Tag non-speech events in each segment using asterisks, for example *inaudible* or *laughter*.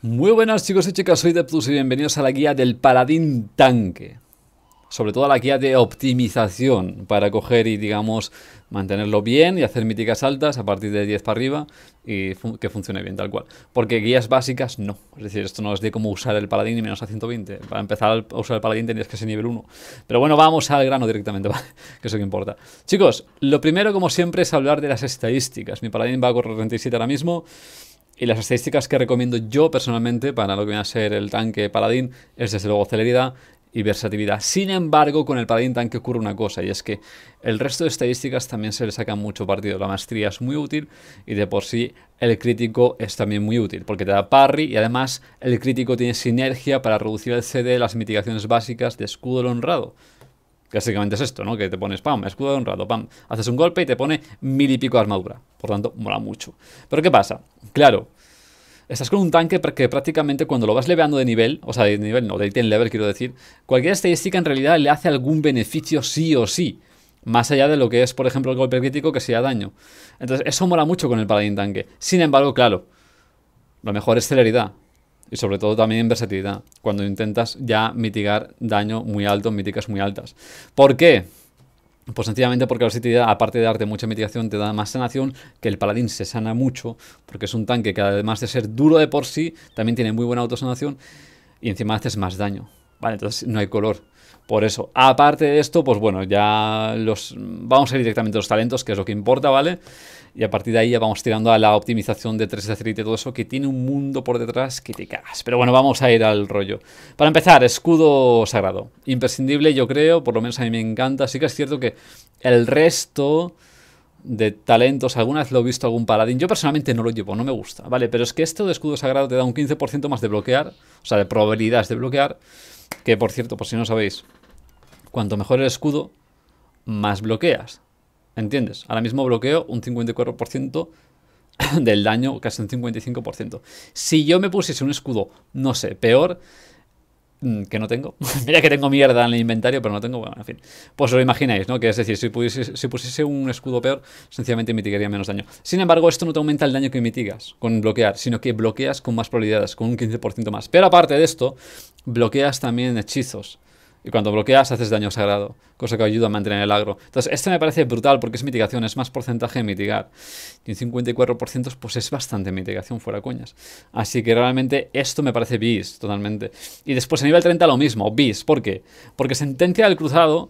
Muy buenas chicos y chicas, soy Deptus y bienvenidos a la guía del Paladín Tanque. Sobre todo a la guía de optimización para coger y, digamos, mantenerlo bien y hacer míticas altas a partir de 10 para arriba y que funcione bien tal cual. Porque guías básicas no. Es decir, esto no es de cómo usar el paladín ni menos a 120. Para empezar a usar el paladín tenías que ser nivel 1. Pero bueno, vamos al grano directamente, *laughs* ¿vale? que eso que importa. Chicos, lo primero como siempre es hablar de las estadísticas. Mi paladín va a correr 37 ahora mismo. Y las estadísticas que recomiendo yo personalmente para lo que viene a ser el tanque paladín es desde luego celeridad y versatilidad. Sin embargo, con el paladín tanque ocurre una cosa y es que el resto de estadísticas también se le saca mucho partido. La maestría es muy útil y de por sí el crítico es también muy útil porque te da parry y además el crítico tiene sinergia para reducir el CD, las mitigaciones básicas de escudo honrado. Básicamente es esto, ¿no? Que te pones, pam, escudo de un rato, pam, haces un golpe y te pone mil y pico de armadura. Por tanto, mola mucho. Pero ¿qué pasa? Claro, estás con un tanque que prácticamente cuando lo vas leveando de nivel, o sea, de nivel no, de item level quiero decir, cualquier estadística en realidad le hace algún beneficio sí o sí. Más allá de lo que es, por ejemplo, el golpe crítico que sea daño. Entonces, eso mola mucho con el paladín tanque. Sin embargo, claro, lo mejor es celeridad y sobre todo también en versatilidad, cuando intentas ya mitigar daño muy alto, míticas muy altas. ¿Por qué? Pues sencillamente porque la versatilidad, aparte de darte mucha mitigación, te da más sanación, que el paladín se sana mucho, porque es un tanque que además de ser duro de por sí, también tiene muy buena autosanación y encima haces más daño. Vale, entonces no hay color. Por eso, aparte de esto, pues bueno, ya los vamos a ir directamente a los talentos, que es lo que importa, ¿vale? Y a partir de ahí ya vamos tirando a la optimización de 3 d y todo eso, que tiene un mundo por detrás que te cagas. Pero bueno, vamos a ir al rollo. Para empezar, escudo sagrado. Imprescindible, yo creo, por lo menos a mí me encanta. Sí que es cierto que el resto de talentos, alguna vez lo he visto algún paladín. Yo personalmente no lo llevo, no me gusta, ¿vale? Pero es que esto de escudo sagrado te da un 15% más de bloquear, o sea, de probabilidades de bloquear, que por cierto, por si no sabéis, Cuanto mejor el escudo, más bloqueas. ¿Entiendes? Ahora mismo bloqueo un 54% *coughs* del daño, casi un 55%. Si yo me pusiese un escudo, no sé, peor, mm, que no tengo. *laughs* Mira que tengo mierda en el inventario, pero no tengo, bueno, en fin. Pues lo imagináis, ¿no? Que es decir, si, si pusiese un escudo peor, sencillamente mitigaría menos daño. Sin embargo, esto no te aumenta el daño que mitigas con bloquear, sino que bloqueas con más probabilidades, con un 15% más. Pero aparte de esto, bloqueas también hechizos. Y cuando bloqueas haces daño sagrado, cosa que ayuda a mantener el agro. Entonces, esto me parece brutal porque es mitigación, es más porcentaje de mitigar. Y un 54% pues es bastante mitigación, fuera coñas. Así que realmente esto me parece bis, totalmente. Y después a nivel 30 lo mismo, bis. ¿Por qué? Porque sentencia del cruzado,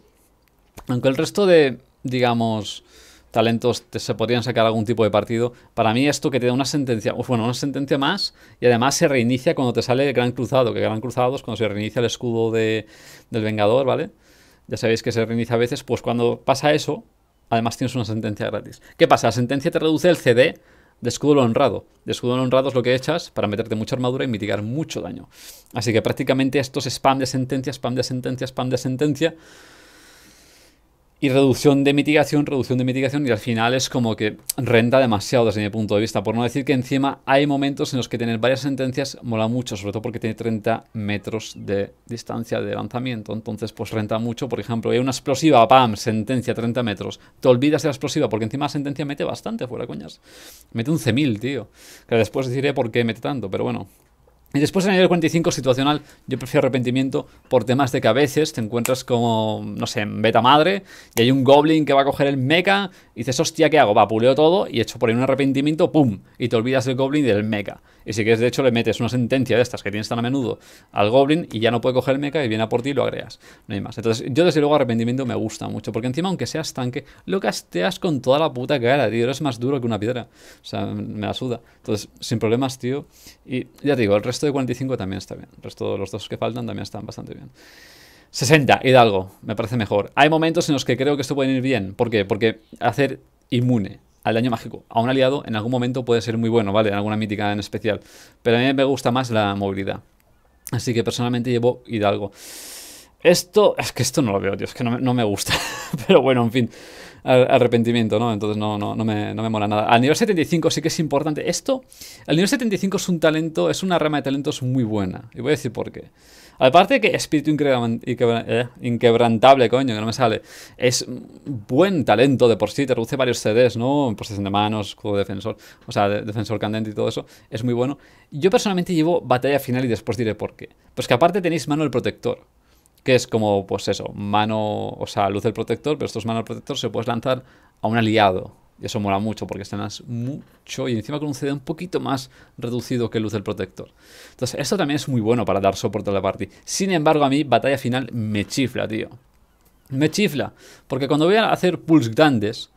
aunque el resto de, digamos talentos se podrían sacar algún tipo de partido. Para mí esto que te da una sentencia, bueno, una sentencia más y además se reinicia cuando te sale el Gran Cruzado, que Gran Cruzado es cuando se reinicia el escudo del Vengador, ¿vale? Ya sabéis que se reinicia a veces, pues cuando pasa eso, además tienes una sentencia gratis. ¿Qué pasa? La sentencia te reduce el CD de escudo honrado. De escudo honrado es lo que echas para meterte mucha armadura y mitigar mucho daño. Así que prácticamente estos spam de sentencia, spam de sentencia, spam de sentencia y reducción de mitigación, reducción de mitigación, y al final es como que renta demasiado desde mi punto de vista. Por no decir que encima hay momentos en los que tener varias sentencias mola mucho, sobre todo porque tiene 30 metros de distancia de lanzamiento. Entonces, pues renta mucho. Por ejemplo, hay una explosiva, ¡pam! Sentencia, 30 metros. Te olvidas de la explosiva, porque encima la sentencia mete bastante, fuera coñas. Mete 11.000, tío. Que después deciré por qué mete tanto, pero bueno, y después en el nivel 45 situacional yo prefiero arrepentimiento por temas de que a veces te encuentras como, no sé, en beta madre y hay un goblin que va a coger el mecha y dices, hostia, ¿qué hago? Va, puleo todo y hecho por ahí un arrepentimiento, ¡pum! Y te olvidas del goblin y del mecha. Y si quieres, de hecho, le metes una sentencia de estas que tienes tan a menudo al goblin y ya no puede coger el mecha y viene a por ti y lo agreas, No hay más. Entonces yo desde luego arrepentimiento me gusta mucho porque encima aunque seas tanque, lo casteas con toda la puta cara, tío. Eres más duro que una piedra. O sea, me la suda. Entonces, sin problemas, tío. Y ya te digo, el resto de 45 también está bien. El resto de los dos que faltan también están bastante bien. 60, Hidalgo, me parece mejor. Hay momentos en los que creo que esto puede ir bien. ¿Por qué? Porque hacer inmune al daño mágico a un aliado en algún momento puede ser muy bueno, ¿vale? En alguna mítica en especial. Pero a mí me gusta más la movilidad. Así que personalmente llevo Hidalgo. Esto, es que esto no lo veo, tío, es que no, no me gusta. *laughs* Pero bueno, en fin arrepentimiento, ¿no? Entonces no, no, me, mola nada. Al nivel 75 sí que es importante. Esto, al nivel 75 es un talento, es una rama de talentos muy buena. Y voy a decir por qué. Aparte que espíritu eh, inquebrantable, coño, que no me sale, es buen talento de por sí, te reduce varios CDs, ¿no? Posición de manos, de defensor, o sea, defensor candente y todo eso, es muy bueno. Yo personalmente llevo batalla final y después diré por qué. Pues que aparte tenéis mano el protector que es como, pues eso, mano, o sea, luz del protector, pero estos manos del protector se puedes lanzar a un aliado. Y eso mola mucho porque estrenas mucho y encima con un CD un poquito más reducido que luz del protector. Entonces, esto también es muy bueno para dar soporte a la party. Sin embargo, a mí, batalla final me chifla, tío. Me chifla. Porque cuando voy a hacer pulls grandes,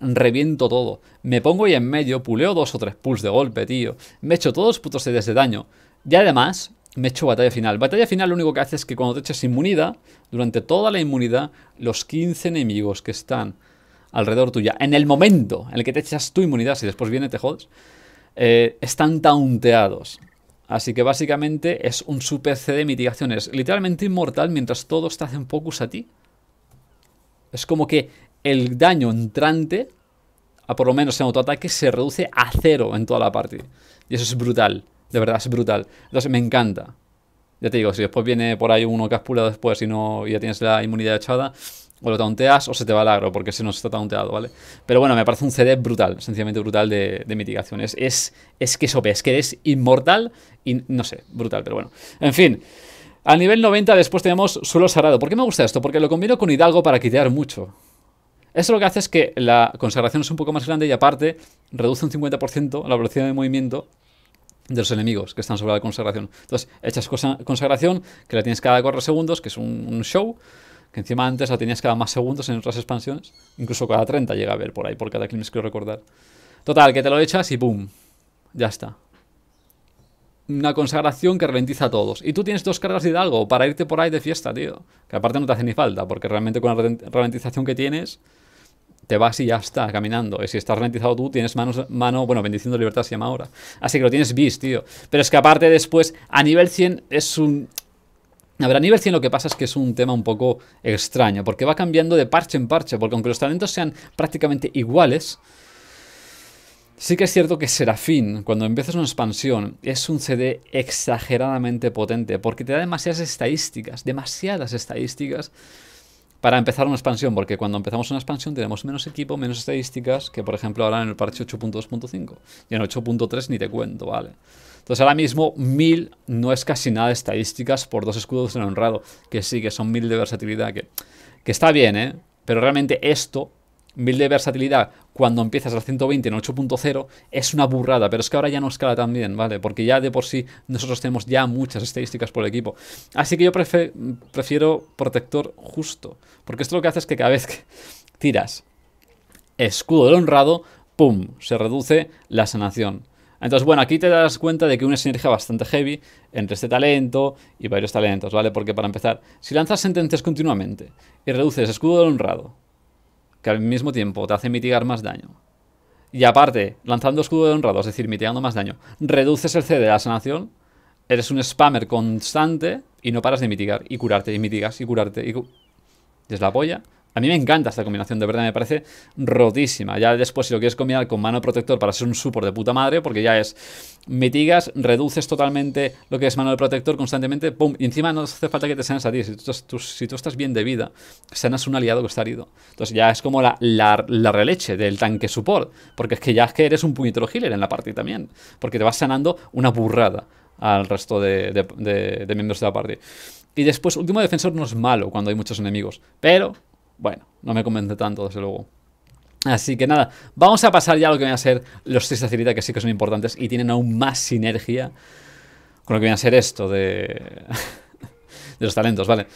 reviento todo. Me pongo ahí en medio, puleo dos o tres pulls de golpe, tío. Me echo todos los putos CDs de daño. Y además, me echo batalla final. Batalla final lo único que hace es que cuando te echas inmunidad, durante toda la inmunidad, los 15 enemigos que están alrededor tuya, en el momento en el que te echas tu inmunidad, si después viene te jodes, eh, están taunteados. Así que básicamente es un super CD de mitigación. Es literalmente inmortal mientras todos te hacen focus a ti. Es como que el daño entrante, a por lo menos en autoataque, se reduce a cero en toda la parte. Y eso es brutal. De verdad, es brutal. Entonces me encanta. Ya te digo, si después viene por ahí uno que has pulado después y, no, ya tienes la inmunidad echada, o lo taunteas o se te va el agro, porque se nos está taunteado, ¿vale? Pero bueno, me parece un CD brutal, sencillamente brutal de, mitigación. Es, es, es que sope, es que eres inmortal y no sé, brutal, pero bueno. En fin. Al nivel 90 después tenemos suelo sagrado. ¿Por qué me gusta esto? Porque lo combino con Hidalgo para quitear mucho. Eso lo que hace es que la consagración es un poco más grande y aparte reduce un 50% la velocidad de movimiento de los enemigos que están sobre la consagración. Entonces, echas consagración, que la tienes cada cuatro segundos, que es un, show, que encima antes la tenías cada más segundos en otras expansiones, incluso cada 30 llega a ver por ahí, por cada que quiero recordar. Total, que te lo echas y ¡boom! Ya está. Una consagración que ralentiza a todos. Y tú tienes dos cargas de hidalgo para irte por ahí de fiesta, tío. Que aparte no te hace ni falta, porque realmente con la ralentización que tienes te vas y ya está, caminando. Y si estás ralentizado tú, tienes manos, mano, bueno, bendiciendo de libertad se llama ahora. Así que lo tienes bis, tío. Pero es que aparte después, a nivel 100 es un... A ver, a nivel 100 lo que pasa es que es un tema un poco extraño, porque va cambiando de parche en parche, porque aunque los talentos sean prácticamente iguales, Sí que es cierto que Serafín, cuando empiezas una expansión, es un CD exageradamente potente, porque te da demasiadas estadísticas, demasiadas estadísticas para empezar una expansión, porque cuando empezamos una expansión tenemos menos equipo, menos estadísticas que, por ejemplo, ahora en el parche 8.2.5. Y en 8.3 ni te cuento, ¿vale? Entonces ahora mismo 1000 no es casi nada de estadísticas por dos escudos en honrado, que sí, que son 1000 de versatilidad, que, que está bien, ¿eh? Pero realmente esto mil de versatilidad cuando empiezas al 120 en 8.0 es una burrada, pero es que ahora ya no escala tan bien, ¿vale? Porque ya de por sí nosotros tenemos ya muchas estadísticas por el equipo. Así que yo prefiero protector justo, porque esto lo que hace es que cada vez que tiras escudo del honrado, ¡pum!, se reduce la sanación. Entonces, bueno, aquí te das cuenta de que una sinergia bastante heavy entre este talento y varios talentos, ¿vale? Porque para empezar, si lanzas sentencias continuamente y reduces escudo del honrado, que al mismo tiempo te hace mitigar más daño. Y aparte, lanzando escudo de honrado, es decir, mitigando más daño, reduces el CD de la sanación, eres un spammer constante y no paras de mitigar y curarte y mitigas y curarte y... es la polla. A mí me encanta esta combinación, de verdad, me parece rotísima. Ya después, si lo quieres combinar con mano protector para ser un support de puta madre, porque ya es mitigas, reduces totalmente lo que es mano de protector constantemente, pum, y encima no hace falta que te sanes a ti. Si tú, estás bien de vida, sanas un aliado que está herido. Entonces ya es como la, releche del tanque support, porque es que ya es que eres un puñetero healer en la partida también, porque te vas sanando una burrada al resto de, miembros de la partida. Y después, último defensor no es malo cuando hay muchos enemigos, pero bueno, no me convence tanto, desde luego. Así que nada, vamos a pasar ya a lo que van a ser los de acerita que sí que son importantes y tienen aún más sinergia con lo que viene a ser esto de, *laughs* los talentos, ¿vale? vale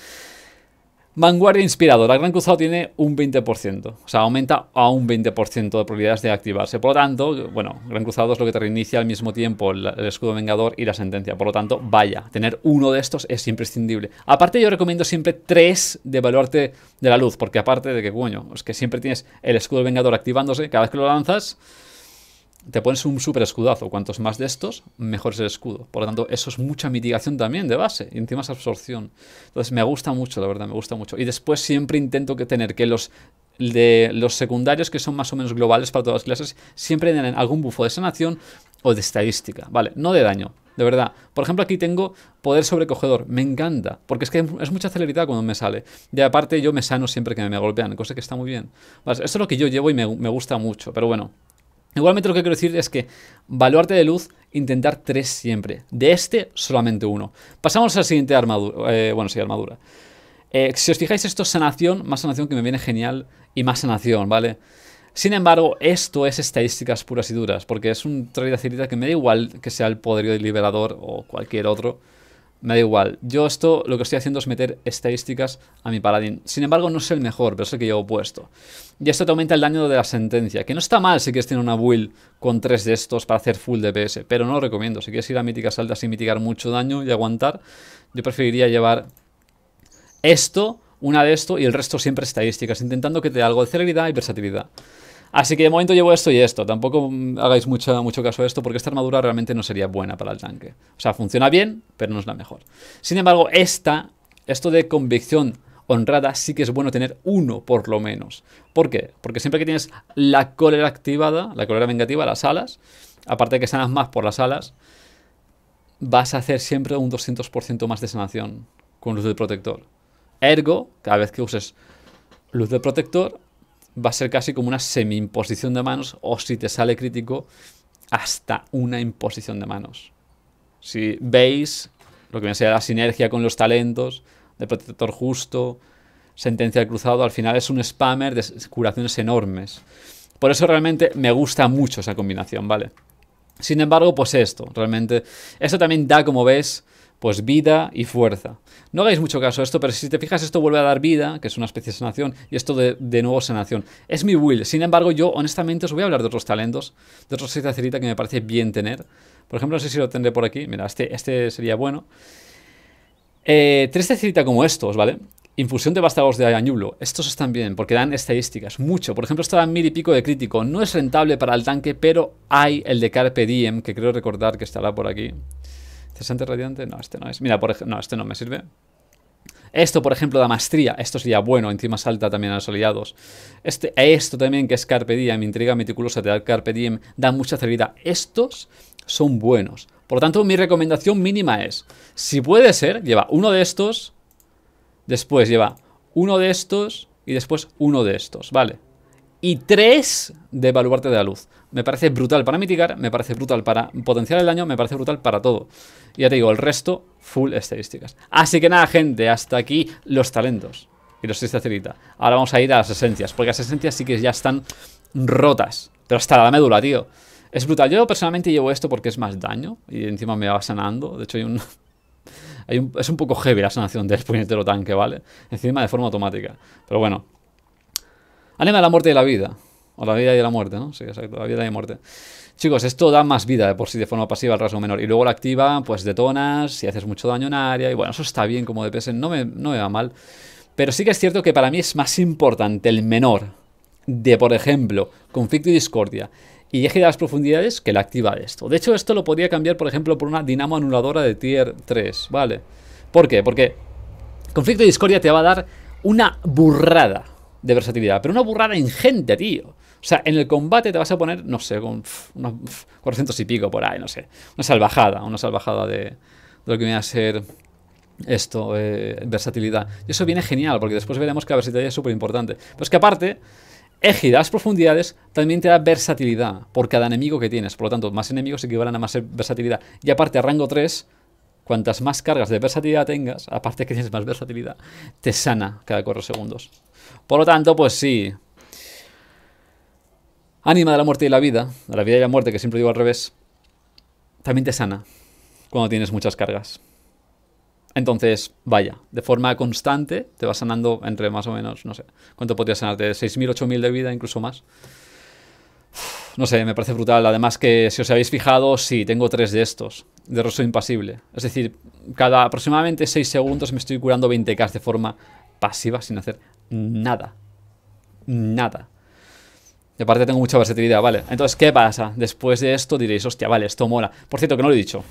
Vanguardia La Gran Cruzado tiene un 20%. O sea, aumenta a un 20% de probabilidades de activarse. Por lo tanto, bueno, Gran Cruzado es lo que te reinicia al mismo tiempo el, escudo vengador y la sentencia. Por lo tanto, vaya, tener uno de estos es imprescindible. Aparte, yo recomiendo siempre tres de evaluarte de la luz. Porque aparte de que, coño, es que siempre tienes el escudo vengador activándose cada vez que lo lanzas te pones un super escudazo. Cuantos más de estos, mejor es el escudo. Por lo tanto, eso es mucha mitigación también de base. Y encima es absorción. Entonces, me gusta mucho, la verdad, me gusta mucho. Y después siempre intento que tener que los de los secundarios que son más o menos globales para todas las clases, siempre tienen algún bufo de sanación o de estadística, ¿vale? No de daño, de verdad. Por ejemplo, aquí tengo poder sobrecogedor, me encanta, porque es que es mucha celeridad cuando me sale. Y aparte yo me sano siempre que me golpean, cosa que está muy bien. Vale, esto es lo que yo llevo y me gusta mucho, pero bueno, Igualmente lo que quiero decir es que valuarte de luz, intentar tres siempre. De este, solamente uno. Pasamos al siguiente armadura. Eh, bueno, sí, armadura. Eh, si os fijáis, esto es sanación, más sanación que me viene genial y más sanación, ¿vale? Sin embargo, esto es estadísticas puras y duras, porque es un trade que me da igual que sea el poderío del liberador o cualquier otro me da igual. Yo esto lo que estoy haciendo es meter estadísticas a mi paladín. Sin embargo, no es el mejor, pero es el que llevo puesto. Y esto te aumenta el daño de la sentencia, que no está mal si quieres tener una build con tres de estos para hacer full DPS, pero no lo recomiendo. Si quieres ir a míticas altas y mitigar mucho daño y aguantar, yo preferiría llevar esto, una de esto y el resto siempre estadísticas, intentando que te dé algo de celeridad y versatilidad. Así que de momento llevo esto y esto. Tampoco mm, hagáis mucho, mucho caso de esto porque esta armadura realmente no sería buena para el tanque. O sea, funciona bien, pero no es la mejor. Sin embargo, esta, esto de convicción honrada, sí que es bueno tener uno por lo menos. ¿Por qué? Porque siempre que tienes la cólera activada, la cólera vengativa, las alas, aparte de que sanas más por las alas, vas a hacer siempre un 200% más de sanación con luz del protector. Ergo, cada vez que uses luz del protector, va a ser casi como una semi-imposición de manos o si te sale crítico, hasta una imposición de manos. Si veis lo que me sea la sinergia con los talentos, de protector justo, sentencia cruzado, al final es un spammer de curaciones enormes. Por eso realmente me gusta mucho esa combinación, ¿vale? Sin embargo, pues esto, realmente. Esto también da, como ves, pues vida y fuerza. No hagáis mucho caso a esto, pero si te fijas, esto vuelve a dar vida, que es una especie de sanación, y esto de, nuevo sanación. Es mi will. Sin embargo, yo honestamente os voy a hablar de otros talentos, de otros de cerita que me parece bien tener. Por ejemplo, no sé si lo tendré por aquí. Mira, este, este sería bueno. Eh, de cerita como estos, ¿vale? Infusión de bastagos de añulo, Estos están bien porque dan estadísticas, mucho. Por ejemplo, esto da mil y pico de crítico. No es rentable para el tanque, pero hay el de Carpe Diem, que creo recordar que estará por aquí. Cesante radiante, no, este no es. Mira, por ejemplo, no, este no me sirve. Esto, por ejemplo, da maestría. Esto sería bueno, encima salta también a los aliados. Este, esto también, que es Carpe Diem, intriga meticulosa, te da Carpe da mucha celeridad. Estos son buenos. Por lo tanto, mi recomendación mínima es, si puede ser, lleva uno de estos, después lleva uno de estos y después uno de estos, ¿vale? y 3 de Evaluarte de la luz. Me parece brutal para mitigar, me parece brutal para potenciar el daño, me parece brutal para todo. Y ya te digo, el resto, full estadísticas. Así que nada, gente, hasta aquí los talentos. Y los 6 de acerita. Ahora vamos a ir a las esencias, porque las esencias sí que ya están rotas. Pero hasta la médula, tío. Es brutal. Yo personalmente llevo esto porque es más daño y encima me va sanando. De hecho, hay un... *laughs* Hay un... es un poco heavy la sanación del puñetero tanque, ¿vale? Encima de forma automática. Pero bueno, Anima de la muerte y la vida. O la vida y la muerte, ¿no? Sí, exacto, la vida y la muerte. Chicos, esto da más vida por sí de forma pasiva al rasgo menor. Y luego la activa, pues detonas, y haces mucho daño en área. Y bueno, eso está bien como DPS, no me, no me va mal. Pero sí que es cierto que para mí es más importante el menor de, por ejemplo, conflicto y discordia y eje de las profundidades que la activa de esto. De hecho, esto lo podría cambiar, por ejemplo, por una dinamo anuladora de tier 3, ¿vale? ¿Por qué? Porque conflicto y discordia te va a dar una burrada de versatilidad, pero una burrada ingente, tío. O sea, en el combate te vas a poner, no sé, con unos 400 y pico por ahí, no sé. Una salvajada, una salvajada de, lo que viene a ser esto, eh, versatilidad. Y eso viene genial, porque después veremos que la versatilidad es súper importante. Pero es que aparte, las profundidades, también te da versatilidad por cada enemigo que tienes. Por lo tanto, más enemigos equivalen a más versatilidad. Y aparte, a rango 3 cuantas más cargas de versatilidad tengas, aparte que tienes más versatilidad, te sana cada cuatro segundos. Por lo tanto, pues sí. Ánima de la muerte y la vida, de la vida y la muerte, que siempre digo al revés, también te sana cuando tienes muchas cargas. Entonces, vaya, de forma constante te vas sanando entre más o menos, no sé, ¿cuánto podrías sanarte? ¿6.000, 8.000 de vida, incluso más? no sé, me parece brutal. Además que, si os habéis fijado, sí, tengo tres de estos, de rostro impasible. Es decir, cada aproximadamente 6 segundos me estoy curando 20k de forma pasiva, sin hacer nada. Nada. Y aparte tengo mucha versatilidad, vale. Entonces, ¿qué pasa? Después de esto diréis, hostia, vale, esto mola. Por cierto, que no lo he dicho.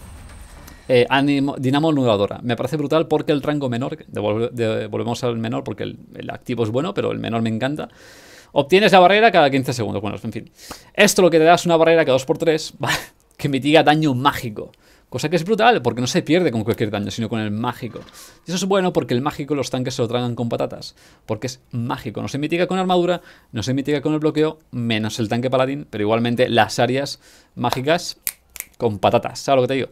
Eh, dinamo Nudadora. Me parece brutal porque el rango menor, volvemos al menor porque el activo es bueno, pero el menor me encanta. Obtienes la barrera cada 15 segundos. Bueno, en fin. Esto lo que te da es una barrera cada 2x3 *laughs* ¿vale? que mitiga daño mágico. Cosa que es brutal, porque no se pierde con cualquier daño, sino con el mágico. Y eso es bueno porque el mágico los tanques se lo tragan con patatas, porque es mágico. No se mitiga con armadura, no se mitiga con el bloqueo, menos el tanque paladín, pero igualmente las áreas mágicas con patatas, ¿sabes lo que te digo?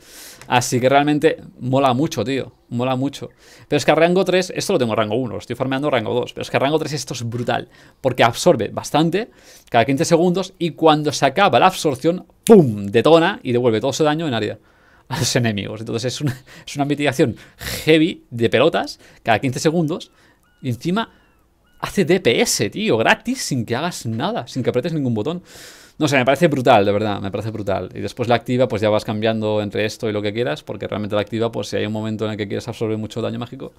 Así que realmente mola mucho, tío, mola mucho. Pero es que a rango 3, esto lo tengo rango 1, lo estoy farmeando rango 2, pero es que a rango 3 esto es brutal, porque absorbe bastante, cada 15 segundos, y cuando se acaba la absorción, ¡pum!, detona y devuelve todo ese daño en área a los enemigos. Entonces es una, es una mitigación heavy de pelotas, cada 15 segundos, y encima hace DPS, tío, gratis, sin que hagas nada, sin que apretes ningún botón. No sé, me parece brutal, de verdad, me parece brutal. Y después la activa, pues ya vas cambiando entre esto y lo que quieras, porque realmente la activa, pues si hay un momento en el que quieres absorber mucho daño mágico,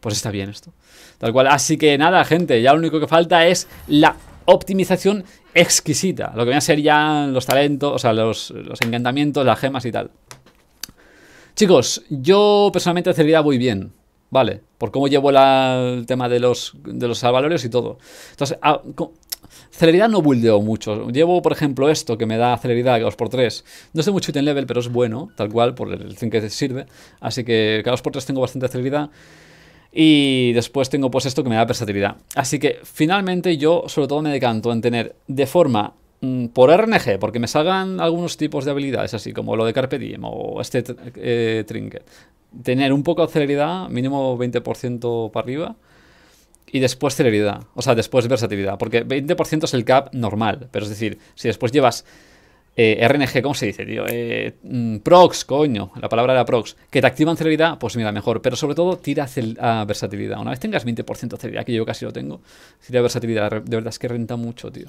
pues está bien esto. Tal cual. Así que nada, gente, ya lo único que falta es la optimización exquisita. Lo que van a ser ya los talentos, o sea, los, encantamientos, las gemas y tal. Chicos, yo personalmente acceleridad muy bien, ¿vale? Por cómo llevo el tema de los, de los y todo. Entonces, ah, Celeridad no buildeo mucho. Llevo, por ejemplo, esto que me da celeridad, caos por 3. No sé mucho item level, pero es bueno, tal cual, por el trinket que sirve. Así que caos por 3 tengo bastante celeridad. Y después tengo pues esto que me da versatilidad. Así que finalmente yo sobre todo me decanto en tener de forma mm, por RNG, porque me salgan algunos tipos de habilidades, así como lo de Carpe o este eh, Trinket. Tener un poco de celeridad, mínimo 20% para arriba y después celeridad, o sea, después versatilidad, porque 20% es el cap normal, pero es decir, si después llevas eh, RNG, ¿cómo se dice, tío? Eh, mm, prox, coño, la palabra era prox, que te activan celeridad, pues mira, mejor, pero sobre todo tira a versatilidad. Una vez tengas 20% de celeridad, que yo casi lo tengo, tira versatilidad, de verdad es que renta mucho, tío,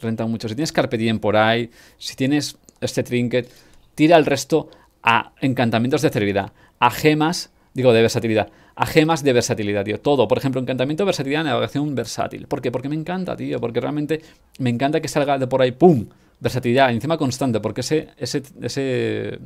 renta mucho. Si tienes Carpe Diem por ahí, si tienes este trinket, tira el resto a encantamientos de celeridad, a gemas, digo, de versatilidad, a gemas de versatilidad, tío. Todo. Por ejemplo, encantamiento, versatilidad, navegación versátil. ¿Por qué? Porque me encanta, tío. Porque realmente me encanta que salga de por ahí, ¡pum! Versatilidad, encima constante, porque ese, ese, ese,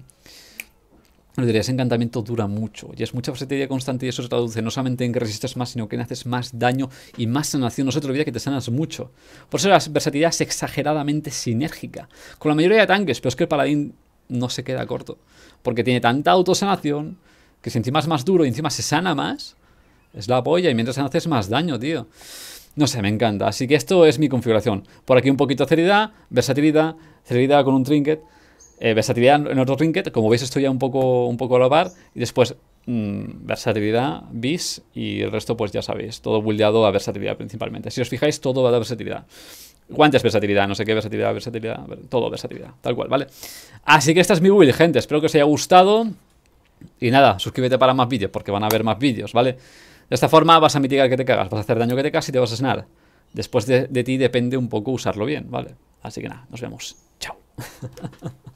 diría, ese encantamiento dura mucho y es mucha versatilidad constante y eso se traduce no solamente en que resistes más, sino que haces más daño y más sanación. No se te que te sanas mucho. Por eso la versatilidad es exageradamente sinérgica con la mayoría de tanques, pero es que el paladín no se queda corto porque tiene tanta autosanación que si encima es más duro y encima se sana más, es la polla y mientras haces más daño, tío. No sé, me encanta. Así que esto es mi configuración. Por aquí un poquito de celeridad, versatilidad, celeridad con un trinket, eh, versatilidad en otro trinket. Como veis estoy ya un poco, un poco a la par. Y después mm, versatilidad, bis y el resto pues ya sabéis. Todo buildeado a versatilidad principalmente. Si os fijáis todo va a la versatilidad. Guantes versatilidad, no sé qué versatilidad, versatilidad, todo versatilidad, tal cual, ¿vale? Así que esta es mi build, gente. Espero que os haya gustado. Y nada, suscríbete para más vídeos, porque van a haber más vídeos, ¿vale? De esta forma vas a mitigar que te cagas, vas a hacer daño que te cagas y te vas a cenar Después de, de ti depende un poco usarlo bien, ¿vale? Así que nada, nos vemos. Chao. *laughs*